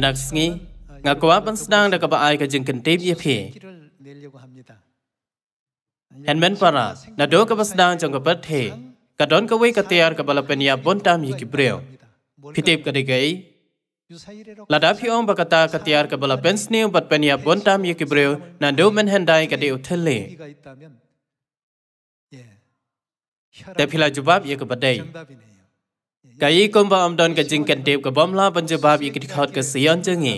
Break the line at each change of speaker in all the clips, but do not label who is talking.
Menaksingi, ngakwa pensedang dekapa ai kajeng kentip ye ya, phi. Hen men para, na do kapa sedang jong kapa te, kadon kawai katiar kapa lapen ya bontam ye kibreo. Pitip kadegai, ladap hi om bakata katiar kapa lapen sniu bat pen ya bontam ye kibreo, na do men hendai kade utele. Tapi la jubab ye ya, kapa dey. ကဤကုံဘအမ်ဒန်ကဂျင်းကန်တေပကဘမ်လာပန်ဂျဘာဘီကတိခေါတ်ကစီယန်ဂျင်းငီ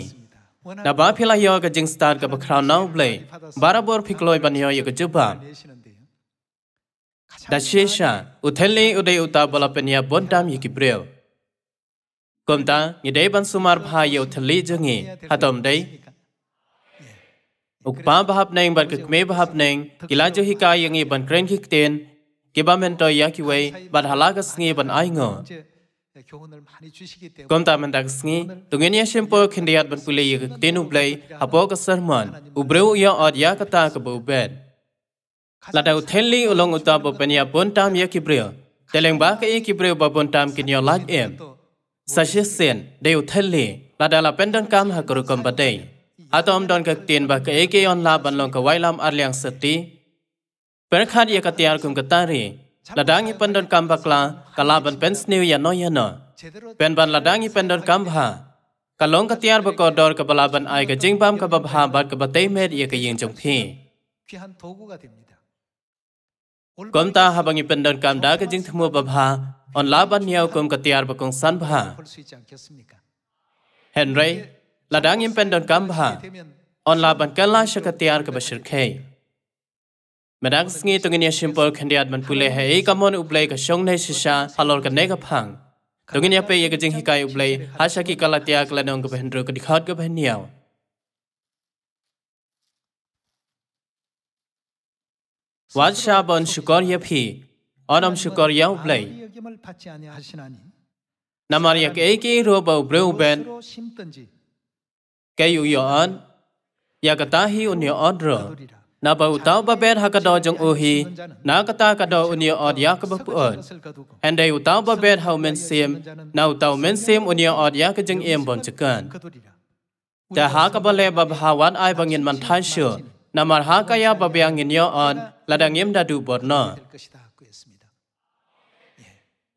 နဘာဖီလာယောကဂျင်းစတာကဘခရာနောဘလေဘာရဘောဖီကလွိုင်ပန်ယောယကဂျဘာဒါရှေရှာဥသလင်းဥဒေဥတာဘလပန်ယာဘွန်တမ်ယကီပရဲကုံတန်ငဒေပန်ဆူမာဘာယောသလီဂျင်းငီဟတမ်ဒေဥပပဘပနေဘတ်ကကမေဘပနေကီလာဂျိုဟီကာယငီဘန်ကရန်ခိကတင်ကေဘမန်တောယကီဝေဘတ်ဟလာကစငီဘန်အိုင်ငော Kontak mendak sengi, dengan ia simpo kendiat berpulih ia ketinu belai, apa kesermon, ubrew ia od kata kebubat. Lada utenli ulang utah bapanya pun tam ia kibriya, teleng bahka ia kibriya bapun tam kini olak im. Sashis day utenli, lada la pendan kam hakurukum badai. Atau om don kaktin bahka ege on la banlong kawailam arliang seti. Berkhad ia katiarkum ketari, ladang i pendon kamba kla kalaban pens new ya no ya no pen ban ladang i pendon kamba ha. kalong ka tiar ko dor ka balaban ai ka jing bam ka ba bha ba ka ba te me ye ya ka yin chung phi kon ta ha bang i pendon kam da ka jing thmu ba bha on la ban niao kum ka tiar ba kong san bha henry ladang i pendon kam bha on la ban ka la sha ka tiar ka ba shir khe Madang ngi tungin ya simple khandi adman pule he kamon ublai ka shong nei shisha halor ka ne ka phang tungin ya pe ye jing hikai ublai hasha ki kala tia kala nong ka bhendro ka dikhat ka bhniao wad sha bon shukor ye phi onam shukor ya ublai namar ya ke ki ro ba ubreu ben kayu yo an ya ka ta hi un yo on ro na bau tau babet hakado jong uhi na kata kado unia od yakob puon and dei tau babet hau men sim na tau men sim unia od yakob jong em bon chakan ta hakabale bab hawan ai bangin man thai shu na mar hakaya babyang in yo on ladang em da du bor na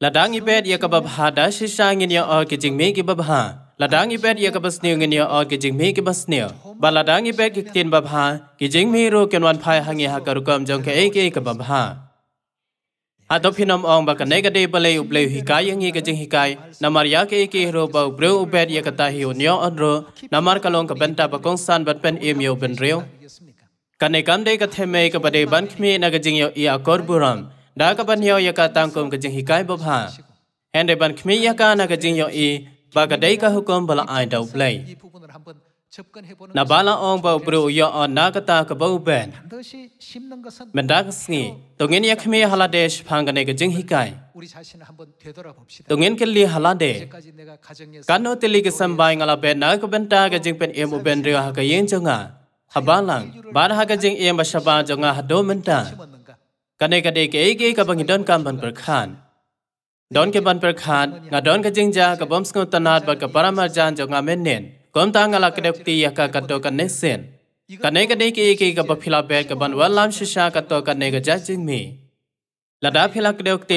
ladang ibet yakob hada shishang in yo or kijing me gibab ha Ladang ibet ye kabas niu ngin ye on ke jing mi ke bas niu. Ba ladang ibet ke tin bab ha ke jing mi ru ken wan pai hangi ye ha karukam jong ke ek ek bab ha. Atau pinom ong ba nega gade balai ublei hikai yang ye ke jing hikai namar ya ke ek ro ba ubreu ubet ye kata hi unyo on ro namar kalong ke benta ba kong san bat pen im yo ben reu. Kanai kam dei ka theme ke bade ban khmi na ke jing yo i akor buram. Da ka ban yo ye ka tangkom ke jing hikai bab ha. Hende ban khmi ya ka na ke jing yo i ba ka dai ka hukum bala ai do play na bala on ba pro yo ya on na ka ta ka bo ban men da ksi to ngin yak me hala de phang ka ne ka jing hi kai to ngin ke li hala de ka no te li ka sam ba ing ala ban na ka ban ta ka jing pen em u ban ri ha ka yin chung a ha ba lang ba ha ka jing em ba sha ba jong a ha do men ta ka ne ka de ke ke ka bang don kam ban per khan Don ke ban perkhan, nga don ke jingja ke boms ke tanat ba ke paramarjan jo nga men nen Kom ta nga la ke dekti ya ka ka kato ka ne sen ka ne ka ne ki ki ka phila be ka ban lam shisha kato ka ne ga ja jing mi. la da phila ke dekti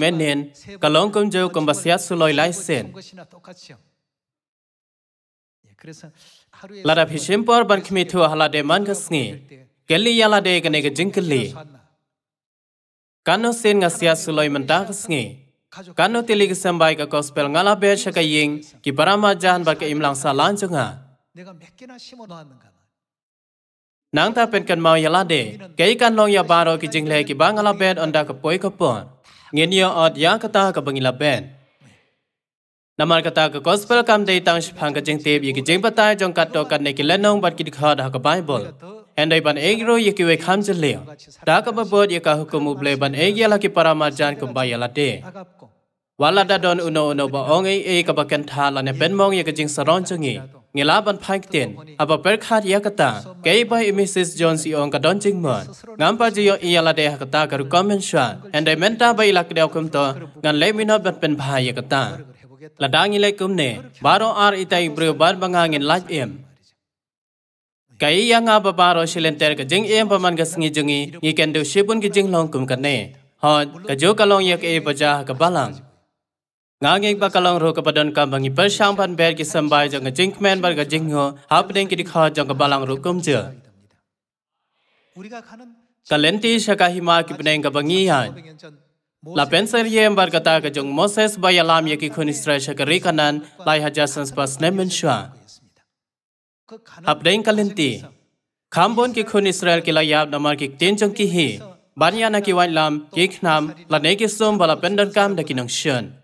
men nen ka long kum jo kum sen la da phi shim por ban khmi thu hala de man ka sngi. ke li ya la de ka ne ka jingkeli. Kano sen nga siya suloi man ta ka sngi. Kanu tilik sembai ke gospel ngala be shaka ying ki barama jahan ba ke imlang sa lanjunga. Nang ta pen kan mau yala de, ke ikan long ya baro ki jingle ki ba ngala be onda ke poi ke pon. Ngin yo ya od ya kata ke bengila be. Namar kata ke gospel kam de tang shi phang ke jing tip ki jing patai jong kat to kan ne ki lenong ba ki dikha da ke bible. Endai ban egro ye ki we kham jil le. Da ka ba bod ye ka hukum uble ban egya la ki parama jan kum ba yala de. វឡាដដនអ៊ូណូណូបអងអេអេកបកិនថាឡានេបេនមងយកជាងសរនចងីងេឡាបានផៃកទៀនអបបេខាតយកតាកេបៃអ៊ីមីស៊ីសជុនស៊ីអងកដនជីងមនងាំបាជយអ៊ីឡាដេហកតាករុកមិនឆានអេនដេមិនតាបៃឡាកដេវគំតងានលេមីណបបេនផៃយកតាលដាងីលេគុំនេបារអរអ៊ីតៃប្របាបងាងិនឡាច់អឹមកៃយ៉ាងអបបារសិលិនតេកជីងអឹមបមានកស្ងីជងីងីកេនដូសិបុនកជីងឡងគុំកណេហតកជូកឡងយកអេបចាកបលាំង Ngangeng bakalang ro ka ka bangi pa persang pan ber ki sambai jong jingkmen bar ga hap den ki dikha jong ka balang ro kum je Kalenti shaka hima ki pneng bangi ha La pensar ye bar kata ka jong Moses ba ya lam ye ki khunistra shakari kanan lai haja sanspas nemen shwa. Hapdeng kalenti. Khambon ki khun Israel ki layab namar ki ten jong ki hi. Banyana ki wain lam ki khnam la ne ki som bala pendan kam da ki nang shen.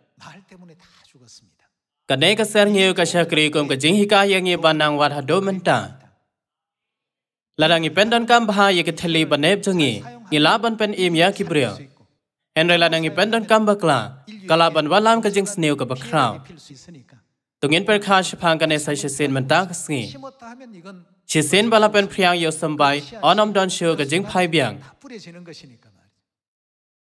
ka ne ka ser nge ka sha kri kum ka jing hi ka ye nge ba nang wat ha do men ta la dang i pen dan kam ba ye ke thali ba ne jung i ni la ban pen im ya ki bre en re la dang i pen dan kam ba kla ka la ban wa lam ka jing sne ka ba kra tung in per kha sha phang ka ne sa she sen men ta ka sngi she sen ba la pen phyang yo sam bai onom don shu ka jing phai byang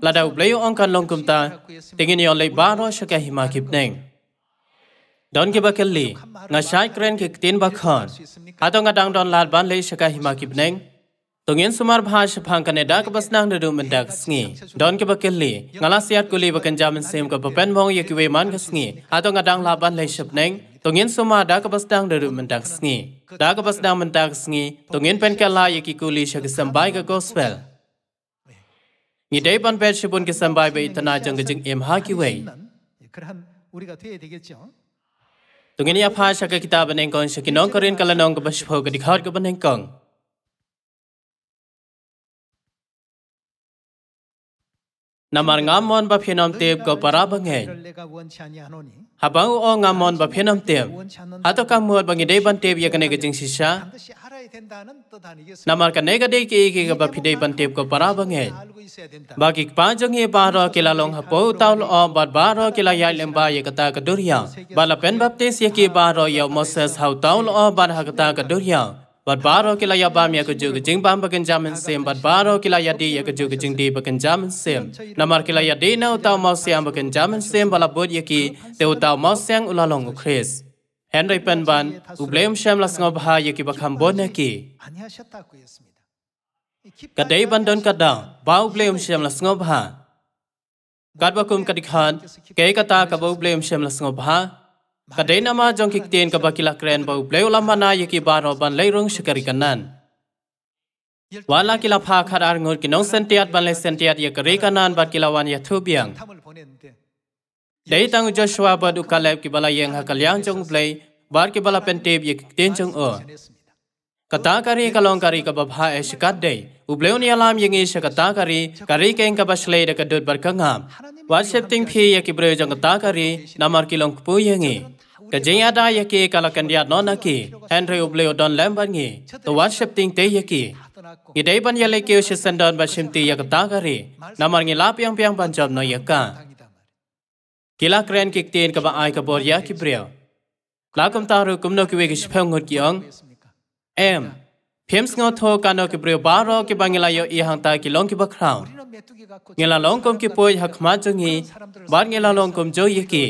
là đầu lấy ông can long cung ta tiếng anh yon lấy ba nó sẽ hima kịp neng don kia bắc kelly ngà sai kren kịp tiền bắc hòn hà tông ngà đang don lát ban lấy sẽ hima kịp neng tung sumar ba sẽ phang cái này đắc bắc nang đều mình đắc sngi don kia bắc kelly ngà lát siat kuli bắc anh jam sim kap pen mong yek we man kap sngi hà tông ngà đang lát ban lấy sẽ neng tung yên sumar đắc bắc nang đều mình sngi Dak bắc nang mình đắc sngi tung yên pen kelly yek kuli sẽ sambai cái gospel Nhìn thấy Ban Veshibun cái sân bay bị thân ai chẳng cái chứng em há kêu vậy. Tụi nghe nhập hai cái kitab bên anh con sẽ kinh nón có riêng cái nón cái bác sĩ cái địch hót cái bên anh con. Namar ngamon ba phenom tep ko para bangen. Habang o ngamon ba phenom tep. Ato kamod bangi day ban tep yakane ke jing sisa. नमर का नेगा देख एक एक बार फिदे बंटे को पराबंग है बाकी पांच जंगे बार और किला लोंग हपो ताल और बार बार और किला याल लंबा ये कता का दुरिया बाला पेन बाप्ते से की बार और या मोसेस हाउ ताल और बार हकता का दुरिया बार बार और किला या बाम या को जुग जिंग बाम बगन जामन सेम बार बार और किला या दी या को जुग जिंग दी बगन जामन सेम नमर किला या दी ना उताव मौसियां बगन जामन सेम बाला बोध ये की ते उताव मौसियां उला लोंग Henry Penban ubleom siyam las ngobha yuki bakhambon neki. Kaday bandon kada ba ubleom siyam las ngobha. Kadbakum kadikhan kay kata kaba ubleom siyam las ngobha. Kaday nama jong kiktin kaba kilakren ba ubleo lamana yuki baro ban layrong shikarikanan. Wala kilapha khadar ngur kinong sentiat ban le sentiat yakari kanan bat kilawan yathubiang. tang Joshua badu ki bala yang hakalyang jong play bar ki kibala pentib yek ten jong o. Kata kari kalong kari ka kababha e shikat day. Ubleu ni alam yang isha kata kari kari keng kabashle da dot bar kangham. Wasep ting phi yek breu jong kata kari namar ki kilong kpu yang Ka jeng ada yek kala kandiat non aki. Henry ubleu don ban ngi. To wasep ting te yek dei ban ye le ki yale keu ba shimti yek kata kari. Namar ngi lap yang piang ban banjam no yek ka. Kila kren kik tien kaba ai kabor ya ki brio. La kam taru kumno ki wegi shpeng ngot ki ong. Em, Pims ngo tho kano ki brio baro ki bangila yo i hang ta ki long ki ba crown. Ngela long kom ki poi hak ma jungi, bar ngela long kom jo yi ki.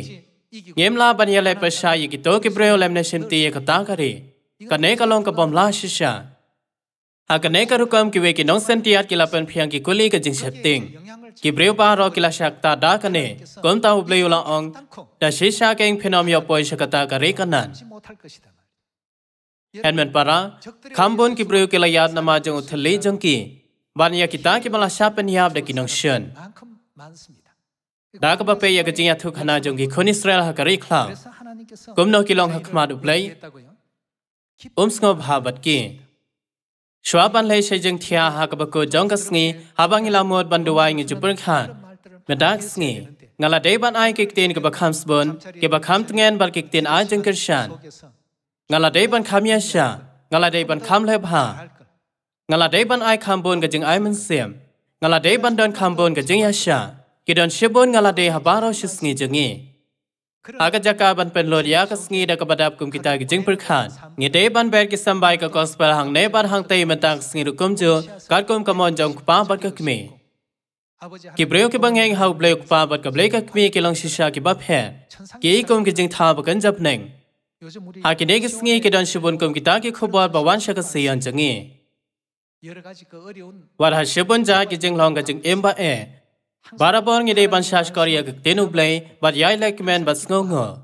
Ngem la ban yale pa sha yi ki to ki brio lem ne shim ti ye ka ta kari. Kane ka long ka bom la shisha. Ha kane ka rukam ki wegi nong sentiat ki lapan phiang ki kuli ka jing shep ting. Gibril pa ro kila shakta da kane kon ta uble yula ong da shi sha keng phenom yo poi shakta ka re hen men para khambon Gibril kila yad nama jeng uthli jong ki ban ya ta ki mala sha pen yab de ki nong shen. Da ka ba pe ya gajing ya thu khana jong ki khon Israel ha ka re kom khlang. Gumno kilong hakmad uble. Umsngob habat ki Shwapan lay shajang tia hakabako jongas ni habangi lamod banduwa ngi jupur khan. Medak sni ngala deban ai kiktin ke bakham sbon ke bakham tngen bal kiktin ai jeng kershan. Ngala deban khamya sha ngala deban kham lep ha. Ngala deban ai khambon ke jeng ai men sem. Ngala deban don khambon ke jeng ya sha. Ki don shibon ngala de habaro shisni jengi. Aga jaka ban pen Agad-yakab ang panlolya kasngida kabadap kum kita gijing perkhan. Ngide ban ber kisambay ka kospel hang ne ban hang tay mentang sngiru ju, kar kum kamon jong kupa bat kakmi. Kibreo ke bangeng hau blay kupa bat kablay ki kilang shisha ki bap he. Ki kum ki jing tha ba bakan jap neng. ne Hakine ki don shibun kum kita ki ba wan khubwar bawan shakasiyan jangi. ha shibun ja ki jing long ka gajing imba e. bà đây đã có và 바라본 일에 반시하시거리에 극대누 블레이 밭 야일레키맨 밭 스노거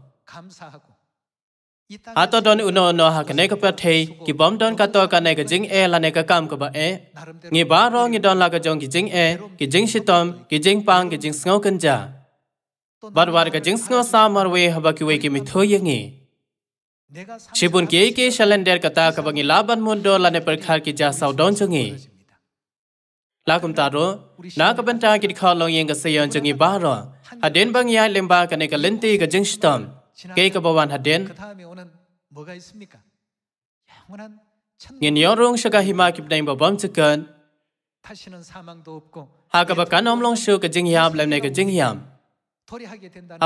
Atodon uno no hakane ka pathe ki bom don ka to ka ne ka jing e la ne ka bà ka ba e ngi ba ro ngi don la ka jong ki jing e ki jing shitom ki jing pang ki jing sngo kan ja bar war ka jing sngo sa mar we haba ki we ki mi tho ye ngi shibun ke ke shalen der ka ta ka ba ngi laban môn do là ne par khar ki ja sau don chu ngi la kum ta ro na ka ban ta ki kha lo yeng ka se yon jeng ba ro ha den bang ya lem ba ka ne ka len ti ka jeng shtam ke ka ba wan ha den ngin yo rong shaka hima kip dai ba bam chukan ha ka ba kan om long shu ka jeng yam lem ne ka jeng yam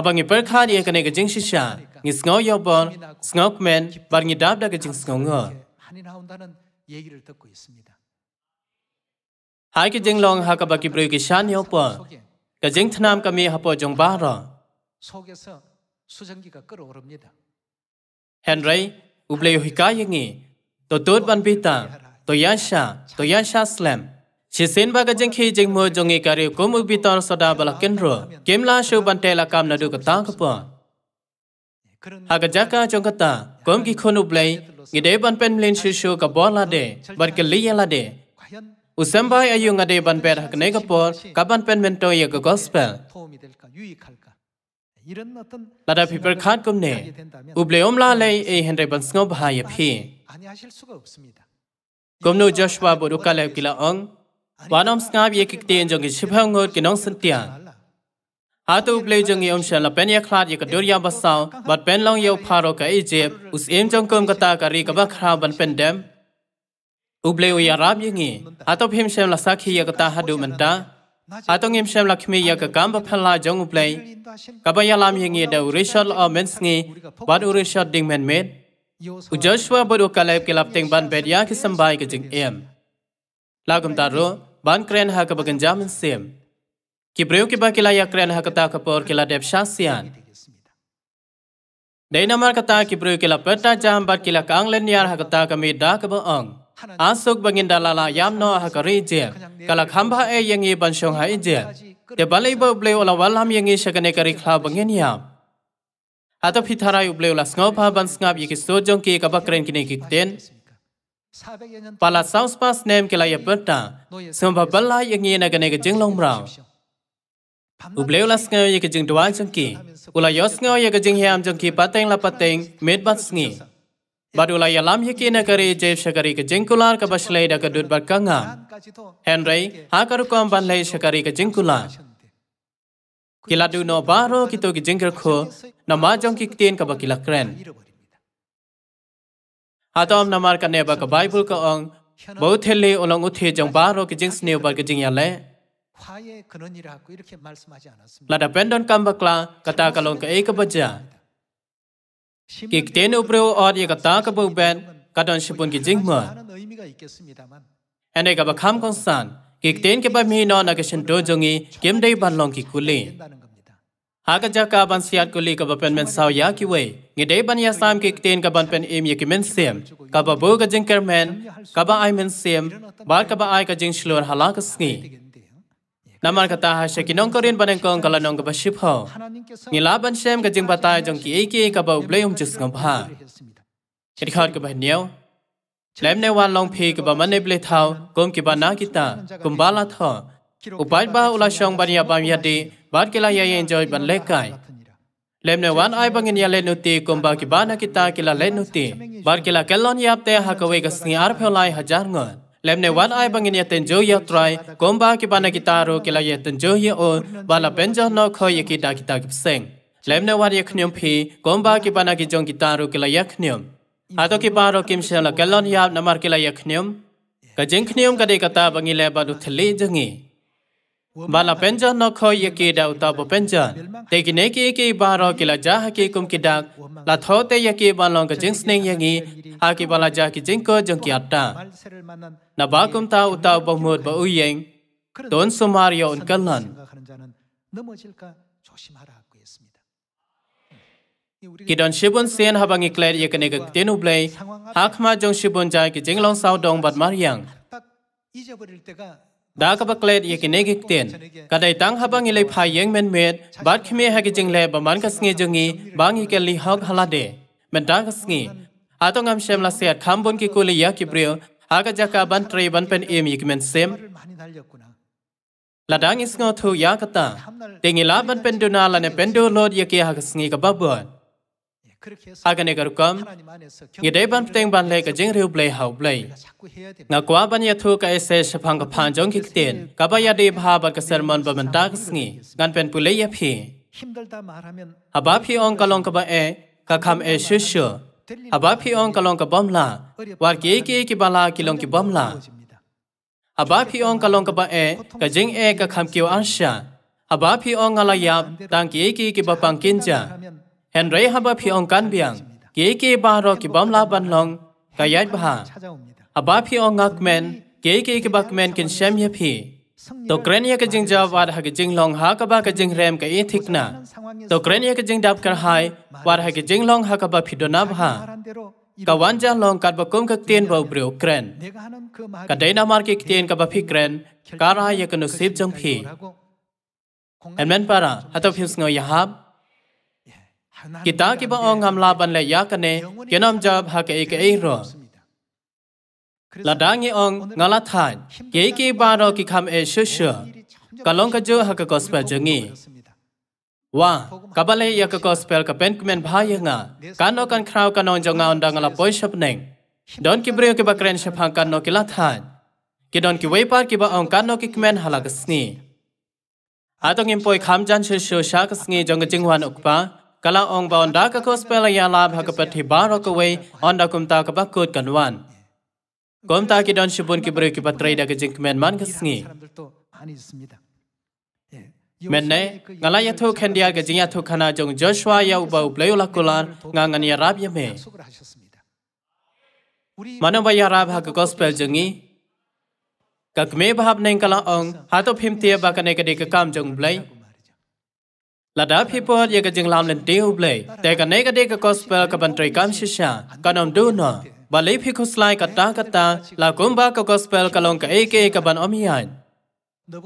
abang i per kha ni ka ne ka jeng shisha ngis ngo yo bon ngok men bar ngi dab da ka jeng ngo 많이
나온다는 얘기를 듣고 있습니다.
Hai ke long ha ka ba ki ki shan yo pa Ka jing thnam ka mi ha po jong ba ra
su ka ro. 속에서 수증기가 끓어오릅니다.
Henry, yi ngi To tot ban pi ta to ya sha to ya sha slam. sen ba ga jengki jengmo jongi kari komu ba la balakin ro. la shu ban te la kam na du ka ka ta pa ha nadu kata kapa. Haga jaka jongkata, kom ki ble blei, de ban pen len shu shu ka bo la de, bar ke li ya la de. 우선바이아유가데반벳학내가볼가반펜멘토예가고스펠나다피플칸꿈네우블레옴라레이에헨레반스노바하예피꿈노조슈아보루칼레길라엉와놈스캅예킥티엔정기시팡어기농선티아아토우블레정이엄샬라벤야클라예가도리아바사오밭벤롱요파로가이집우스엠정꿈가타가리가바크라반펜뎀 u b l e u ya rab yingi ato phim shem la sakhi ya ka ta hadu manda ato ngim shem la khmi ya ka kam ba phala jong u b l e ka ba ya lam yingi da urishal a mens ngi ba d urishad ding men me u joshua ba do kalai ke lap teng ban bed ya ki sambai ke jing em lagum tar ro ban kren ha ka bagan jam sem ki breu ki ba ki la ya kren ha ka ta ka por ki la dep shasian ဒေနမာကတာကိပရိုကေလာပတ်တာဂျမ်ဘတ်ကိလကအင်္ဂလန်ယာဟကတာကမီဒါကဘအင်္ဂ Asuk baginda lala yam no hakari je. Kalau khamba e yangi bansyong hai je. Dia balai ba ublai ula walam yangi syakane kari khla bangin yam. Ata pitharai ublai ula sengop ha ban sengap yiki sojong ki kabakren kini kikten. Pala saus pas nem kila ya berta. Sengba balai yangi nagane ke jenglong merau. Ublai ula sengau yiki jeng dua jengki. Ula yos ngau yiki jeng hiam jengki pateng la pateng medbat sengi. Ula Baru la yalam hiki negeri jeb syakari ke jengkular ke baslay da ke dud bar kanga. Henry, ha karu kam ban lay syakari ke jengkular. Kila du no baro kita ke jengkerku, na majong ki ktien ke bakila kren. Atau am namar ka neba ke Bible ke ong, bau thele ulang uthe jong baro ke jengs neba ke jeng yale. Lada pendon kambakla, kata kalong ke eka baja. Kikten ubreo od yaka taka buben, kadon shipun ki jingma. Ene ka bakam konsan, kikten ke ba mi no na ke shinto jongi ban long ki kuli. ha Haka jaka ban siat kuli ka ba pen men sao ya ki we ngi dei ban ya sam kikten ka ban pen im ki men sem ka ba bo ka jingker men, ka ba ai men sem ba ka ba ai ka jing shlur halak sngi. Naman kata hasya kinong korin panengkong kalanong ka basip ho. Ngilaban siyem ka jing patay jong ki iki ka ba ublay hum jis ngam pa. Kirikot ka ba niyaw? Lem ne wan long pi ka ba manay blay thaw kum ki ba na kita kum ba la thaw. Upayat ba ula siyong ba niya ba miya di baat kila ya enjoy ban lekay. Lem ne wan ay bangin ya lenuti kum ba ki ba na kita kila lenuti. Baat kila kelon yap te hakaway ka singi arpheolay hajar ngon. lem ne wan ai bangin ya tenjo ya try kom ki bana gitaro ro la ya tenjo ya o bala benjo no kho ya ki da kita ki seng lem ne wan ya khnyom phi kom ki bana ki jong gitaro ro la ya khnyom ha to ki ba ro kim se la galon ya namar ki la ya khnyom ka jeng khnyom ka de kata bangi le ba du thli jangi Bala penja no khoi ye ki da uta bo penja. Te ki ne ki ki ba ro ki la ja ha ki kum ki da. La tho te ye ki ba long ka jing sning ye ngi. Ha ki ba la ja ki jing ko jong ki atta. Na ba kum ta uta bo mut ba u yeng. Don sumar yo un kalan. Kidon shibun sien habang iklet ye kene ka tenu blay. Hakma jong shibun jai ki jing long sao dong bat mar yang. 잊어버릴때가 da ka ba klet ye kine gi ten ka dai tang ha bang ile pha yeng men met bat khme ha gi jing le ba man ka snge jung ngi bang i ke li hok hala de men da ka snge a to ngam shem la se kham bon ki kuli ya ki bril a ka ja ka ban tre ban pen em yik men sem la dang is ngo thu ya ka ta te ngi la ban pen du na la ne pen du lod ye ke ha ka snge ka ba bon อากันเอกรุกมยี่เดบันเต็งบันเลกจิงริวเปลฮาวเปลยงาควาบันยาทุกเอเซชพังกับพานจงคิกเตียนกับยาดีบพาบักเซร์มันบัมันดักสงีงานเป็นปุเลยพีฮับบาพีองกัลงกับเอกับคำเอชิชฮับบาพีองกัลงกับบอมลาวากีเกีกิบาลากิลงกิบอมลาฮับบาพีองกัลงกับเอกับจิงเอกับคำเกียวอัชชาฮับบาพีองกัลายาบดังกีเกีกิบาปังกินจา 헨리 하버피온 간비앙 게이케 바로 기범라반롱 가야이바하 하바피온 악맨 게이케 기박맨 킨 셈예피 तो क्रेनिया के जिंग जब वार हके जिंग लॉन्ग हा कबा के जिंग रेम के ई थिक ना तो क्रेनिया के जिंग डब कर हाय वार हके जिंग लॉन्ग हा कबा फिदो ना भा का वान जा लॉन्ग का बकुम के तीन बव ब्रो क्रेन का डेना मार के तीन कबा फि क्रेन का रा ये कनु सिप जंग फि एंड मेन पारा हतो फिस नो यहाब 기타기바 옹함라반 레야카네 게남잡 하케이케이로 라당이 옹 나라탄 게이케바로 기캄에 슈슈 칼롱카조 하케 고스페정이 와 가발레 야카 고스펠 카펜크맨 바이응아 카노칸 크라우 카노 정아 온당라 보이샵네 돈키브레오 키바크렌 샤팡 카노 킬라탄 기돈 키웨이파 키바 옹 카노 키크맨 할라그스니 아동임 포이 감잔 실슈 샤크스니 정거 증환 옥바 ကလောင်အောင်ဘောင်ဒါကခုစပယ်လာယလာဘကပတိဘာရကဝေအန်ဒကုမ်တာကဘကုတ်ကန်ဝန်ကုမ်တာကိဒန်ရှိပွန်ကိပရိကိပတရိဒကဂျင်ကမန်မန်ခစငိမနေ့ငလာယထုခန်ဒီယာကဂျင်ယထုခနာဂျုံဂျိုရှွာယောဘောဘလယောလကူလန်ငာငနီရာဘီမေမနဝယရာဘကကစပယ်ဂျငိကကမေဘဟပ်နေကလောင်အောင်ဟာတုဖိမ်တီဘကနေကဒီကကမ်ဂျုံဘလယ် là đã people yêu cái chương làm lên tiêu bể để cái này cái đấy cái gospel cái bản trời cảm xúc xa cái nằm đu nọ và lấy phi khúc lại cái ta cái ta là cũng ba cái gospel cái lòng cái ấy cái cái bản ôm hiền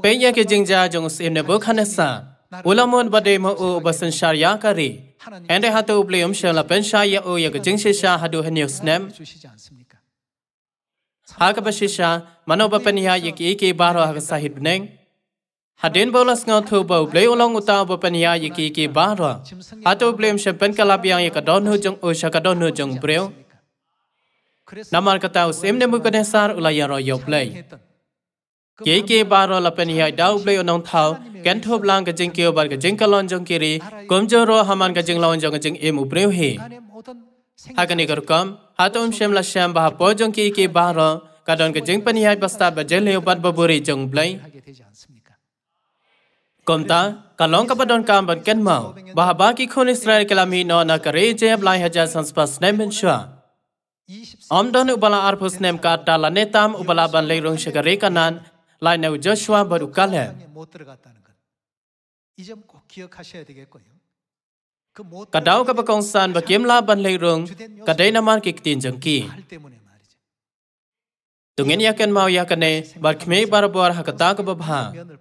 bây giờ cái chương gia trong xem này bước u xa ulamon và đề mà u và sinh sản ya gì, anh đây hatu bể ông xem là bên sai ya u ya cái chương xa hatu hình nhiều snem Hát cái bên xa mà mano bên nhà ya cái cái ba rồi hả sahib neng Hadin bolas ngau thu bo ble ulong uta bo pania yiki ki bara. Ato blem shepen kalap yang yakadon hu jong o shakadon hu jong breu. Namar kata usem ne mu kanesar ulaya ro yo ble. Yiki bara la pania dau ble unong thau ken thu blang ka jing kyo bar ka jing kalon jong kiri kom jo ro haman ka jing lon jong ka jing em ubreu he. Hakani kar kam atom shem la shem ba po jong ki ki bara kadon ka jing pania basta ba jel he bat baburi jong ble. Kumta, kalau kau pada kau bangkit mau, bahawa kita Israel kelam ini nona kerja belai hajar sanspas nemen shua. Amdan ubala arpus nem kat dalam netam ubala ban lerong segeri kanan, lain nau Joshua baru kalah. Kadau kau berkongsan bagaimana ban lerong, kadai nama kikitin jengki. Tungin yakin mau yakin, bar kemei bar buar hakatak berbahang.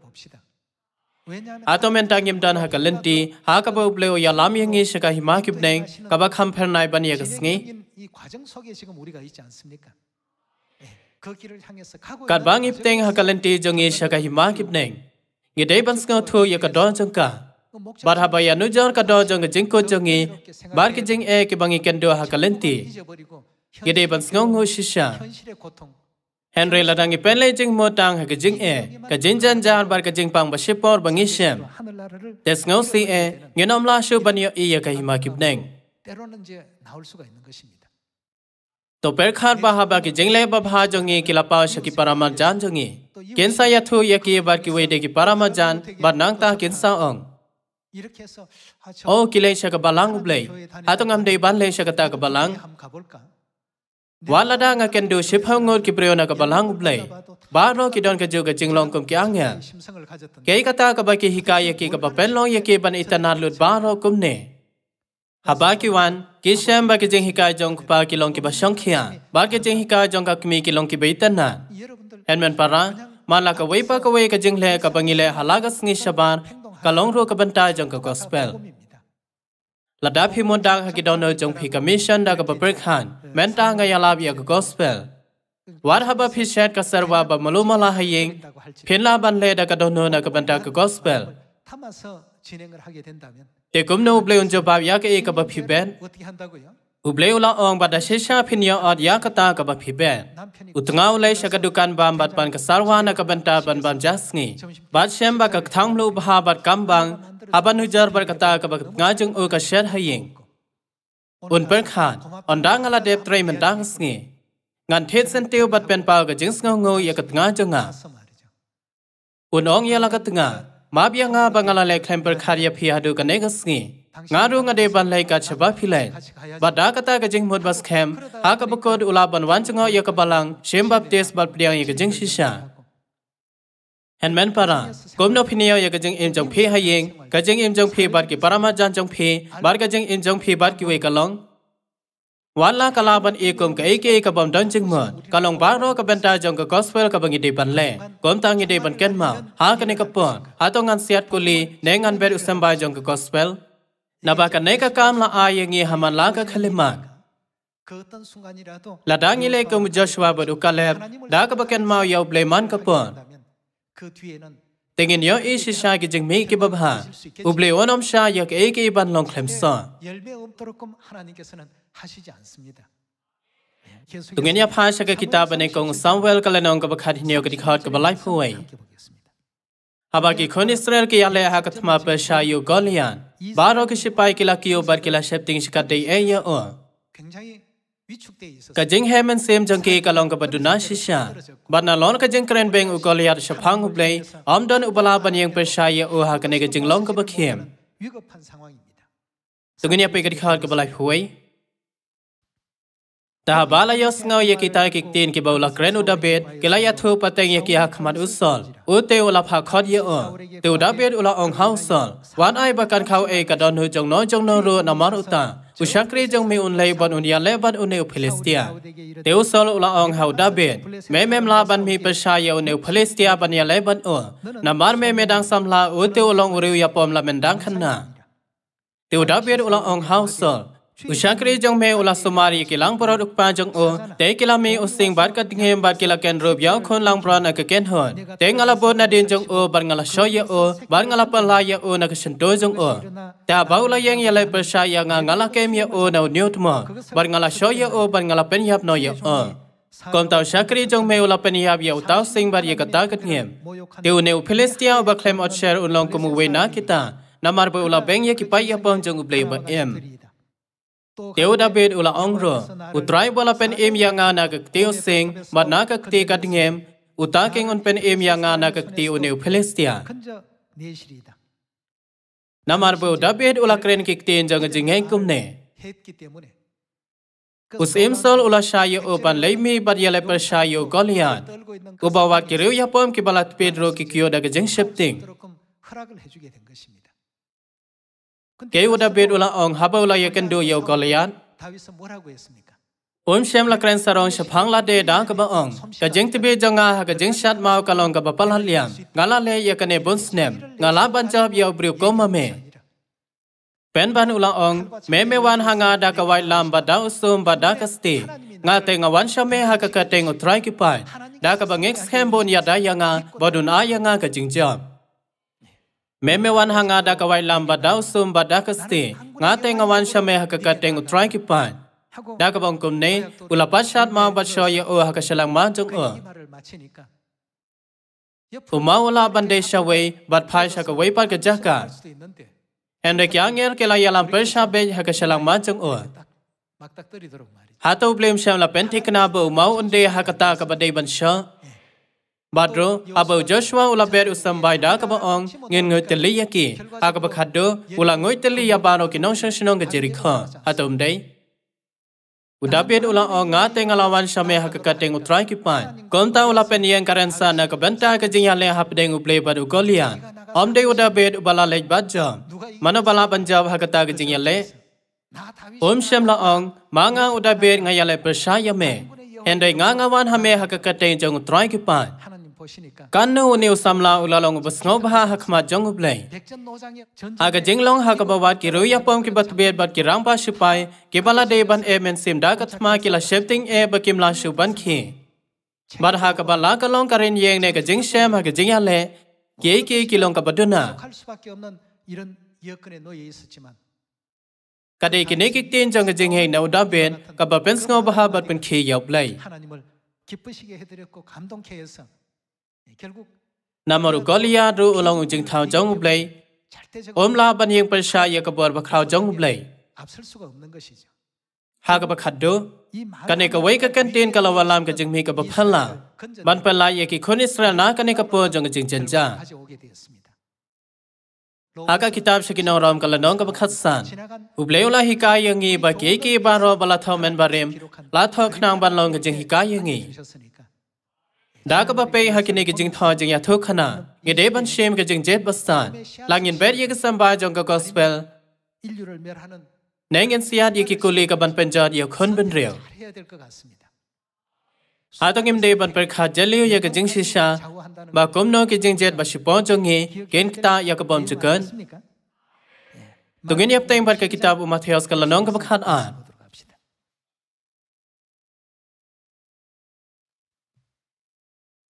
Atomen tangim dan hakalenti hakaba ubleo ya lam yengi shaka hima kibneng kabak ham phernai bani yagsngi Kat bang ipteng hakalenti jongi shaka hima kibneng ngidei bansnga thu yakadon jongka bar haba ya nujar kadon jong jingko jongi bar ki jing e ki bangi kendo hakalenti ngidei bansnga ngo shisha Henry ladang i penle jing mo tang ka jing e ka jing jan jar bar ka jing pang ba shipor bangi shem des ngau si e ngenom la shu ban yo i ya ka hima kip neng तो पेरखार बाहाबा की जिंगले बभा जोंगी कि लपाओ शकी परामा जान जोंगी किनसा यथु यकी बार की वेडे की परामा जान बार नांगता किनसा ओंग ओ किले शक बलांग ब्ले हातों हम दे बान ले शकता क बलांग Wala da nga kendo shipha ngor ki priyona ka balang ublay. Baro ki don ka juga jinglong kum ki angya. Kei kata ka ba ki hikaya ki ka papelong ya ki ban itanar lut baro kum ne. Haba ki wan, ki shem ba ki jing hikaya jong kupa ki long ki ba shankhiya. Ba ki jing hikaya jong ka kumi ki long ki ba itana. Enmen para, mala ka waipa ka wai ka jingle ka bangile halagas ngi shabar ka long ro ka banta jong ka gospel. Ladap himun dah kaki dono jumpi commission dah kapa berikan. Menta angaya lab ya gospel. Wad haba pishet ka serwa ba maluma lahayin. Pinla ban le dah kadono na kapa dah kapa gospel.
Tamasa jineng rahagya dendamian.
Dekumna ubleun jubab ya ke ikapa pibet. Ublei ula ong bada shisha pinyo od yakata kaba pibe. Utnga ulei shakadukan bam bat ban kasarwana kabanta ban ban jasngi. Bat shem ba kaktang lu baha bat kambang. Aban hujar berkata kaba ngajung u kasher haying. Un berkhan, ondang ala dep trai mendang sngi. Ngan tet sentiu bat pen pao kajing sngongo ya katnga jonga. Un ong yala katnga. Mabya nga bangala le klem berkarya pihadu kanega sngi. ngaru ngade ban lai ka chaba filai ba da kata ga jing mod bas kem ha ka bu kod ula ban wan chung yo ka balang shem bap tes bap dia yi ga jing shi sha hen men para kom no phinia yi ga jing em jong phi ha yeng ga jing em jong phi bar ki parama jan jong phi bar ga jing em jong phi bar ki we ka long wala kala ban e kom ka e ke ka bam dan jing mod ka long bar ro ka ban ta jong ka gospel ka bangi de ban le kom ta ngi de ban ken ma ha ka ne ka pon ha to ngan siat ko li ne ngan ber usam ba jong ka gospel Nampakkan neka kam la ayang ye haman laga kelimak. Ladang ilai kum Joshua berukalab, dah kebakan mau yau bleman kapan. Tengin yo isi sya ki jeng mei ki babha, uble onom sya yak eke iban long klemsa. Tungin ya pasha ke kitab ane kong Samuel kalenong kebakan hinyo kedikhat kebalai puwai. আবার কি খন ইসরায়েল কে ইয়ালে হাক থমা পে শায়ু গলিয়ান বারো কে সিপাই কি লাকি ও বার কি লা শেপ তিং শিকা তে এ ইয়া ও কজিং হেমেন সেম জং কে কালং কা বদু না শিশা বানা লন কজিং ক্রেন বেং উ গলিয়ার শফাং উ ব্লে আম ডন উবলা বান ইয়ং পে শায়ু ও হাক নে কজিং লং কা বখিম তুগনি আপে গরি খাল কা বলাই হুই ต่าบาลายสเงายกิตายกิตินกิบาลักเรนอุดาเบดกิลายทูปะเตงยกิฮักมันอุสอลอุเตอุลาภาคอดเยอเตอุดาเบดอุลาองฮาสอลวันไอบักันเขาเอกดอนหูจงน้อยจงนรูนามารุตาอุชักรีจงมีอุนเลบันอุนยาเลบันอุเนอุพิลิสเตียเตอุสอลอุลาองฮาดาเบดเม่แม่ลาบันมีประชายอุเนอุพิลิสเตียบันยาเลบันอุนามารแมเแมดังสัมลาอุเตอุลองอุริยาปอมลาเมนดังขนาเตอุดาเบดอุลาองฮาสอล Ushakri jong me ula sumari kilang porot ukpa jong o te kilami using bar ka dinghem bar kila ken rob yaw khon lang pran ka ken hon te ngala bo na din jong o bar ngala sho ye o bar ngala pan la ye o na ka shen do jong o ta ba ula yang ye lai persha ya nga ngala kem ye o na nyot ma bar ngala sho ye o bar ngala pen yap no ye o Kom tau shakri jong me ula pani yab yau tau sing bar ta kata kat ngem. Te une u Philistia ba klem ot share un long kumu we na kita. Namar ba ula beng ye ki pai ya pon jong uble ba em. Teo David ula ongro, u utrai bola pen im yang na ke teu sing, bat na ke te kat ngem, ta keng on pen im yang ana ke te uneu Philistia. Namar bo David ula kren ki kti en jang jing ne. jingeng kumne. उस इमसल उला शायो open lemme बर यले पर शायो गोलियात उबावा किरेव यापोम की बलात पेड्रो की कियोडा के जंग shifting 허락을 해주게 된 것입니다. Kêu David ula ong haba ula yakin du yau golian. Om shem la kren sarong shaphang la de da ka ba ong. Ka jeng tibe janga ha ka jeng shat mau kalong long ka ba pal haliam. Ngala le yekane bun snem. Ngala ban jab yau briu ko me. Pen ban ula ong me me wan hanga da ka wai lam ba da usum ba da ka sti. Nga te nga wan sha me ha ka ka te ngo trai ki pai. Da ka ba ngek shem bon ya da yanga ba dun a yanga ka jing jam mẹ Meme wan hanga da kawai lamba da usum ba da kasti nga te nga wan shame hakaka te ngu try ki pan da ka bang kum ne ula pashat ma ba sho ye o haka shalang ma jong o Uma ula bande shawe bat phai shaka wei pat ka jaka Ende kya ngel ke la yalam per sha be haka shalang ma jong o Hata ublem sham la pen thikna bo ma unde hakata ka bade ban sha Badro, apa Joshua ula beri usam baida ka ba ong ngin ngoi teli yaki. Aka ba khaddo ula ngoi teli ya, ya ba ro ki nong shang shinong ga jiri kha. Ata um dei. Uda ber ula ong nga te ngalawan shame ha kateng utrai ki Konta ula pen karen sa na ka benta ha ka jinya le hap deng u play badu golia. Ya. Om dei uda ber ubala lej ba jo. Mano bala banja ha ka ta ka jinya um shem la ong ma uda ber ngaya le prasha yame. Hendai nga nga wan hame ha ka ha kateng kanu uniu samla ulalong basno bha hakma jong blai aga jenglong hakba wat ki roya pom ki bat be bat ki ram pa shipai ke ban e men sim da kathma ki la shifting e ba kim la shu ban bar ha kaba la kalong karin yeng ne ga jing shem ha ya le ke ke ki long ka baduna kade ki ne ki tin jang jing he no da ben ka ba pens no ha bat pen khi ya blai
기쁘시게 해드렸고 감동케 해서
namaru golia ru ulong jing thao jong ublei omla ban yeng par sha ye kabor ba khao jong ublei ha ka ba khaddo kane ka wei ka kantin ka lawalam ka jing mi ka ba p a l a ban pa la ye ki khon i s r a na kane ka po jong jing chen ja Aka kitab shakino ram kala nong kaba khatsan. u b l e u la hika yangi ba ke ke ba ro ba la thau men ba rem. La thau khnang ban long ka jing hika yangi. Daga bapai hakini ke jing thaw jing ya thuk khana. Nge deban shim ke jing jet basan. Lang yin bet yek samba jong ke gospel. Neng yin ye ki kuli ke ban penjat yek khun bin riyo. Atong yin deban per khat jeli yek ke jing shisha. Ba kumno ke jing jet basi pon jong hi. Gen kita yek bom jukun. Tungin yap tayin par ke kitab umat heos ke lanong ke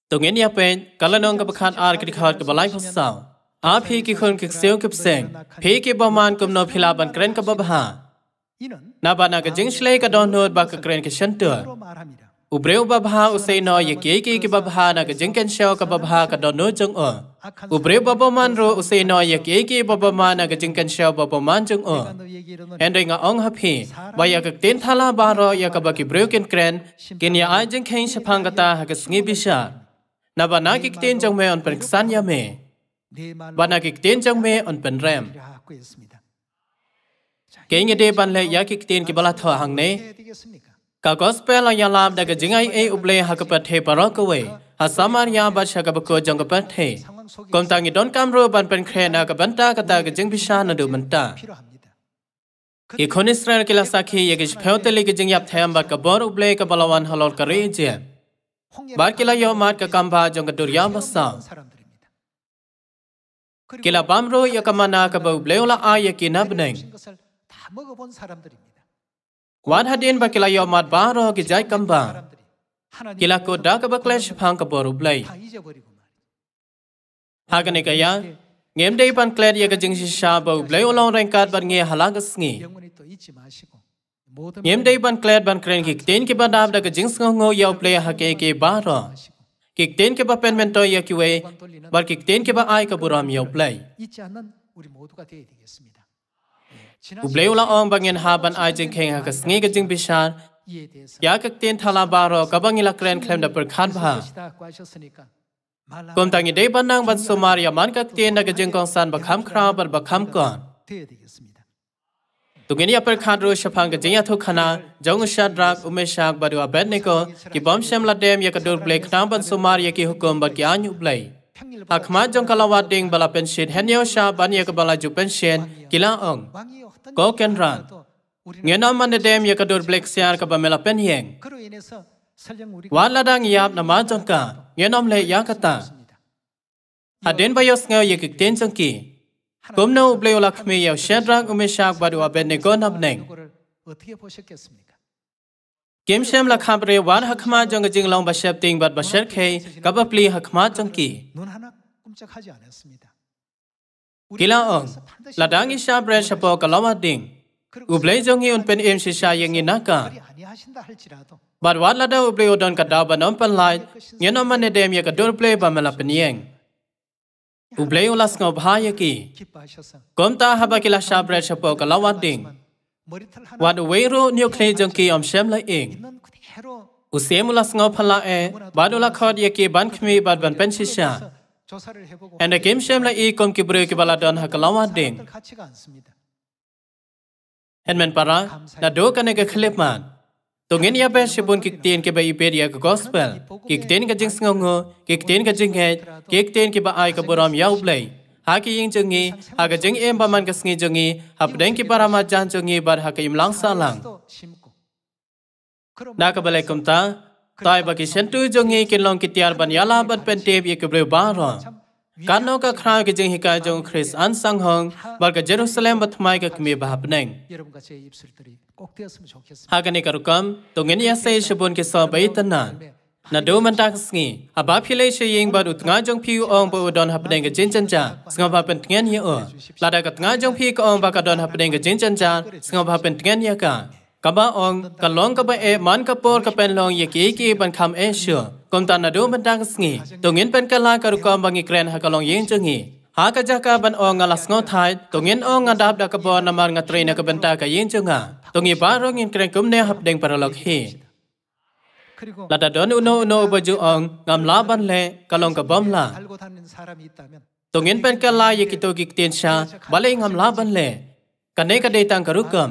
Tổng nghĩa nhà bên, cả lần ông gặp khán ar kịch hợp gặp lại phát sao. Á phí kì khôn kịch siêu kịp seng, phí kì bà man cùng nô phí la bàn kren gặp bà hà. Nà bà nà kà dính shle kà đòn nốt bà kà kren kì sân tựa. Ubreu babha usai no ye ke ke ke babha na ke jengken shao ka babha ka do no jong o. Ubreu babaman ro usai no ye ke ke babaman na ke jengken shao babaman jong o. Endo nga ong hapi ba ya ka ten thala ba ro ya ka ba ki breu ken kren ken ya ai jengken shapang kata ha ka sngi bisha. na ba na kik mayon pagsanya me. on pen din ya me ba na kik me on pen ke Kaya de ban le ya kik yakik ki bala tho hang ne. Ka gospel la ya lam da yalam jing ai e u ble ha ka pa pa the ro ko we ha samar ya ba ba sha ka ko pa the kom ta ngi don kam ro ban pen khre na ka ka ban ta ta kabanta jing bi sha na du man ta manta. Ikon Israel kila sakhi yagish phewtele gajing yap thayam bat kabor uble kabalawan halol kare je. Barkila yomat ka kamba jong duriya masa. Kila bamro yakamana ka bau bleola aye ki nabneng. Wan hadin bakila yomat baro ki jai kamba. Kila ko da ka baklesh phang ka boru blei. Hagane ka ya ngem dei ban kler yaka jingshi sha bau bleola rengkat ban nge halangas ngi. Game-day ban kled ban kren kik ten ke ban dam daga jings ngong ngau yau player ha ke ke baro. Kik ten ke ba pen mento ya kiwe bar kik ten ke ba ai ka buram yau play. Ublay ula om bangin ha ban ai jing keng ha ka sngi ka jing bishar. Ya kik ten thala baro ka bang ila kren klem da per khan ba. Kom tangi day ban nang ban somar ya man kak ten daga jing kong san ba kham khra bar ba kham kon. तुगनी अपर खान रो शफांग जिया थो खना जोंग शाद्राक उमेश शाक बरो अबने को कि बम शमला डैम यक दुर ब्लेक नाम बन सुमार यक हुकुम बकि आनु ब्ले अखमा जोंग कलावा डिंग बला पेंशन हेनियो शा बन यक बला जु पेंशन किला अंग को केन रान ngena man de dem yak dor black siar ka bamela pen hieng wa la dang yap na ma jong ka ngena mle yak ta aden bayos Cũng nâu bêu lạc mi yêu Shadrach, Meshach và Abednego nập nền. Kiếm xem là khám rêu ván hắc ma trong cái chừng lòng bà xếp tình bật bà xếp khê, các bà pli hắc ma trong kỳ. Kỳ là ổn, là đáng ý xa bè xa bò cả lòng hạt đình. Úp lấy dông hi ổn bên em xì xa yên nghi nát cả. Bà đoát là đâu úp lấy ổn cả đào bà nông bên lại, nghĩa nó mà nè đem yà cả đô úp lấy bà mà là bên yên. Ublayu lasngau bahaya ki. Komta haba kila syabret syapu kalawat ding. Wad weiru niu kli jengki om syem lai ing. Usiemu lasngau pala e, badu lakot yaki ban kmi bad ban pensi syah. Anda kim syem lai i kom kibru kibala don ha kalawat ding. Hen men para, na do kane ke man. Tungin ya ba si bun kikten ke ba iper ke gospel. Kikten ka jing sengong ho, kikten ka jing het, kikten ke ba ay ka buram ya ublay. Ha ki ying jing ngi, ha ka jing em ba man sengi jing ha pedeng ki para jang jing bar ha ka im lang sa lang. Na ka balai kum ta, ta ba jengi, sentu jing ngi kin long ki tiar ban ya ban pen tep ya ke bleu ba Karena kakrai kejeng hikai jong Chris an sang hong, balka Jerusalem batmai ke kemi bahapneng. Hakani karukam, tungen ya sei shibun ke sabai tanan. Na do mantak sngi, aba phile she ying ba ut nga jong phiu ong bo don hapneng ke jin chan cha, snga ba pen tngen ye o. Lada ka nga jong phi ko ong ba ka don hapneng ke jin chan cha, snga ba pen tngen ye ka. กบ้าองกลองกบ้าเอมันกบปอกเป็นลองยกีกีบันคำเอเชียกมตานาดูบันดังสงีตรงนีินเป็นกะลากรุกอมบังอีเกรนหากลองยิงจงีหากะจักบันองงาลัสงอทายตรงนีินองอาดับดักกบอนามานงาตรีนกบันตากยิงจงาตรงนี้บารองยินเกรนกุมเนหับเดงปรลกฮีลาดดอนอุโนอุโนบจูองงามลาบันเลกลองกบอมลาตรงนีินเป็นกะลายกิโตกิกเตียนชาบาเลงามลาบันเลกันเนกเดตังกรุกอม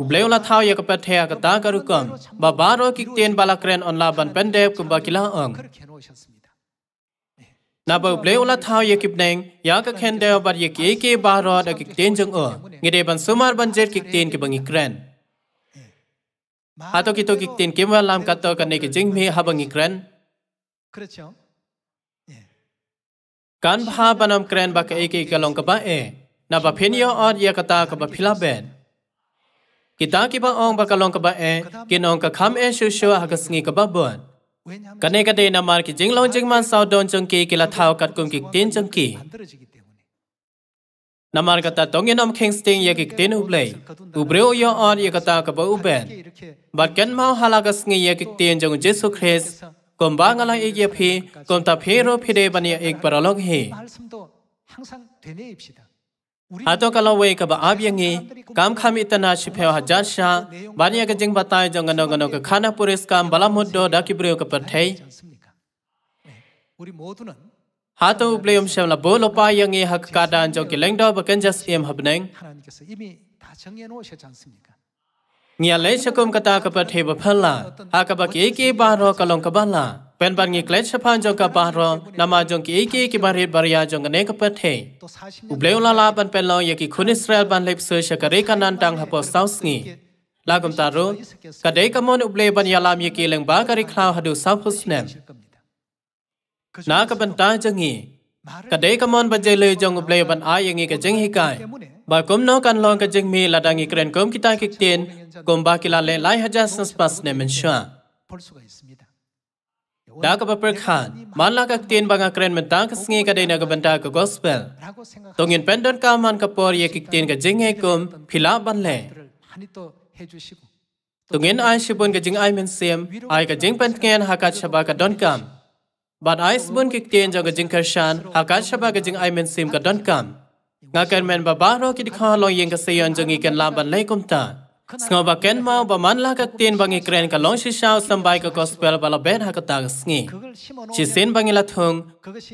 Ubleo la thao ya kapet hea kata karukam. Babaro kiktien balakren on laban pendep kumbakila ang. Naba ubleo la thao ya kipneng ya kakhendeo bar ya kieke baro da kiktien jeng o. Ngide ban sumar ban jet kiktien kibang ikren. Ato kito kiktien kimwa lam kato kane ki jingmi habang ikren. 그렇죠. kan bha banam kren ba ka ek ek kalong ka ba e na ba phenio or ye kata ka ba phila ben kita kiba ong bakalong kaba e eh, kinong ka kham e eh, shu shu ah, ha kasngi kaba bon kane ka de namar ki jing long jing man sao don jing ki kila thao kat kum ki tin jing ki namar ka ta tong nom king sting ye ki tin u play u bre yo on ye ka ta ka ba u ben ba ken ma ha la kasngi ye ki tin jing jesu christ kom ba ngala e ye phi kom ta phi ro phi de ba ni ek ya paralog he
항상 되뇌입시다.
Atau kalau wei ke ba abyangi, kam kami tena shipeo hajar sha, banyak ke jeng batai jeng ngano ngano ke kana puris kam balam hoddo da ki brio ke perthei. Hato ubleum shem la bolo pa yangi hak kadan jeng ke lengdo bakan jas iem habneng. Nia lei shakum kata ke perthei bapala, hakabak eki baro kalong kebala ben bangi klech phan jong ka bah ro nama jong ki ek ek bar he bar ya jong ne ka pathe u ble la la ban pen lo ye ki khun israel ban lep se sha ka re ka nan tang ha po saus ngi la gum ta ro ka de ka mon u ble ban ya la mi ki leng ba ka ri khla ha du saus hus nem na ka ban ta jong ngi ka de ka mon ba je le jong u ble ban a ye ngi ka jing hi kai ba kum no kan long ka jing mi la dang ki kren kum ki ta ki tien kum ba ki la le lai ha ja sans pas ne men shwa Daga berperkan, mana kak tin banga keren mentang kesengi kadai naga benda ke gospel. Tungin pendon kaman kapor ye kik tin ke jenghe kum pilak ban le. Tungin ay shibun ke jeng ay mensim, ay ke jeng pentingan hakat shaba ke don kam. Bat ay sebun kik tin jang ke jeng kershan, hakat shaba ke jeng ay mensim ke don kam. Ngakar men babah roh ki dikhaan long yeng ke seyon jeng ikan laban le kum tak. ស្ងោបាកែនមកបំលះកកទីនបងអ៊ីក្រែនកឡុងស៊ីសៅសំបៃកកស្ពែលបលបែនហកតាស្ងីជាសិនបងឥឡាធុង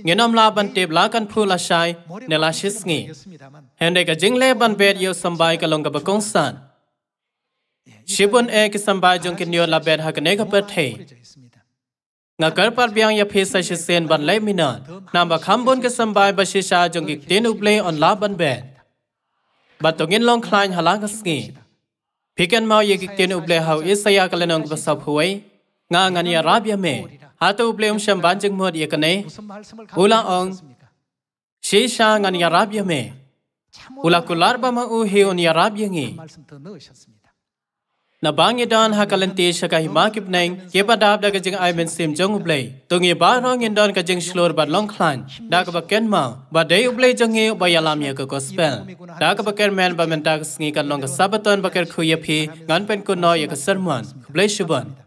ញេណមឡាបន្តេបឡាកាន់ភូឡាឆៃណេឡាឈិស្ងីហេនដេកជីងលេបនបែតយោសំបៃកឡុងកបកុងសានជីបុនអេកសំបៃជុងគិនយោឡាបែនហកណេកបេតេងកលបរបៀងយាភេសឈិសិនបនលេមីណានណាំបខំបុនកសំបៃបឈិសាជុងគិទីនឧបលេអនឡាបនបែតបតងិនឡងខ្លាញ់ហឡាកស្ងីဖီကန်မောယေကီကေနုဘလေဟောအစ္စယာကလနုံဘဆဖဝဲငါငါနီရာဘယမေဟာတုဘလေုံရှမ်ဘန်ဂျင်မောဒီကနေဟူလာအောင်ရှေရှာငါနီရာဘယမေဟူလာကူလာဘမအူဟေယောနီရာဘယငီ na bangi don ha kalanti shaka hi ma kip nang ke pa dab da gajing i men sim jong ublei tong ye ba rong in don gajing shlor ba long khlan da ka ba ken ma ba dei ublei jong ye ba ya lam ye ko spel da ka ba ken men ba men da sngi ka long ka sabaton ba ker khu ye phi ngan pen ko no ye ka sermon ublei shuban